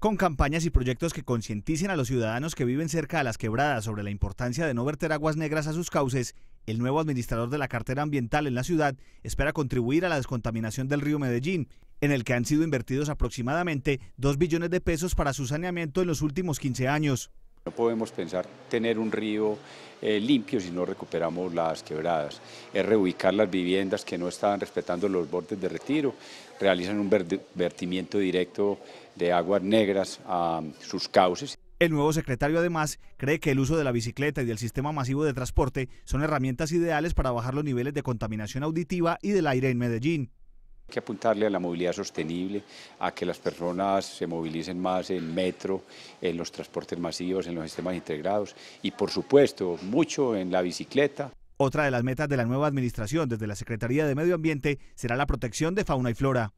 con campañas y proyectos que concienticen a los ciudadanos que viven cerca de las quebradas sobre la importancia de no verter aguas negras a sus cauces, el nuevo administrador de la cartera ambiental en la ciudad espera contribuir a la descontaminación del río Medellín, en el que han sido invertidos aproximadamente 2 billones de pesos para su saneamiento en los últimos 15 años. No podemos pensar tener un río eh, limpio si no recuperamos las quebradas. Es reubicar las viviendas que no estaban respetando los bordes de retiro, realizan un vertimiento directo de aguas negras a sus cauces. El nuevo secretario además cree que el uso de la bicicleta y del sistema masivo de transporte son herramientas ideales para bajar los niveles de contaminación auditiva y del aire en Medellín. Hay que apuntarle a la movilidad sostenible, a que las personas se movilicen más en metro, en los transportes masivos, en los sistemas integrados y, por supuesto, mucho en la bicicleta. Otra de las metas de la nueva administración desde la Secretaría de Medio Ambiente será la protección de fauna y flora.